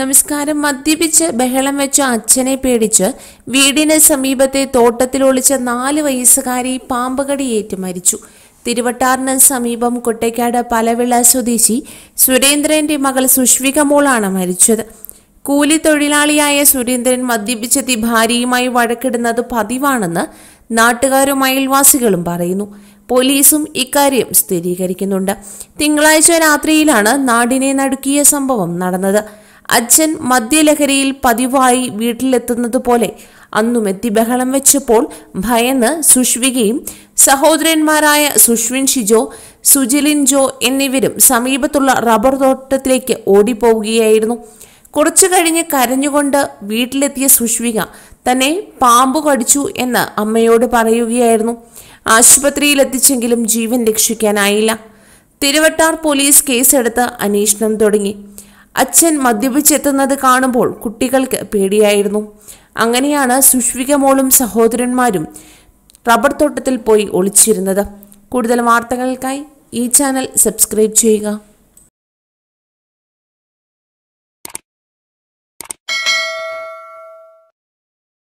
നമസ്കാരം മദ്യപിച്ച് ബഹളം വെച്ച അച്ഛനെ പേടിച്ച് വീടിന് സമീപത്തെ തോട്ടത്തിൽ ഒളിച്ച നാല് വയസ്സുകാരി പാമ്പകടിയേറ്റ് മരിച്ചു തിരുവട്ടാറിന് സമീപം കൊട്ടയ്ക്കാട് പലവിള സ്വദേശി സുരേന്ദ്രന്റെ മകൾ സുഷ്വിക മോളാണ് മരിച്ചത് കൂലി തൊഴിലാളിയായ സുരേന്ദ്രൻ മദ്യപിച്ചെത്തി ഭാര്യയുമായി വഴക്കിടുന്നത് പതിവാണെന്ന് നാട്ടുകാരും അയൽവാസികളും പറയുന്നു പോലീസും ഇക്കാര്യം സ്ഥിരീകരിക്കുന്നുണ്ട് തിങ്കളാഴ്ച രാത്രിയിലാണ് നാടിനെ നടുക്കിയ സംഭവം നടന്നത് അച്ഛൻ മദ്യലഹരിയിൽ പതിവായി വീട്ടിലെത്തുന്നത് പോലെ എത്തി ബഹളം വെച്ചപ്പോൾ ഭയന്ന് സുഷ്വികയും സഹോദരന്മാരായ സുഷ്വിൻ ഷിജോ സുജിലിൻ ജോ എന്നിവരും സമീപത്തുള്ള റബ്ബർ തോട്ടത്തിലേക്ക് ഓടിപ്പോവുകയായിരുന്നു കുറച്ചു കഴിഞ്ഞ് കരഞ്ഞുകൊണ്ട് വീട്ടിലെത്തിയ സുഷ്വിക തന്നെ പാമ്പ് കടിച്ചു എന്ന് അമ്മയോട് പറയുകയായിരുന്നു ആശുപത്രിയിൽ എത്തിച്ചെങ്കിലും ജീവൻ രക്ഷിക്കാനായില്ല തിരുവട്ടാർ പോലീസ് കേസെടുത്ത് അന്വേഷണം തുടങ്ങി അച്ഛൻ മദ്യപിച്ചെത്തുന്നത് കാണുമ്പോൾ കുട്ടികൾക്ക് പേടിയായിരുന്നു അങ്ങനെയാണ് സുഷ്വിക മോളും സഹോദരന്മാരും റബ്ബർ തോട്ടത്തിൽ പോയി ഒളിച്ചിരുന്നത് കൂടുതൽ വാർത്തകൾക്കായി ഈ ചാനൽ സബ്സ്ക്രൈബ് ചെയ്യുക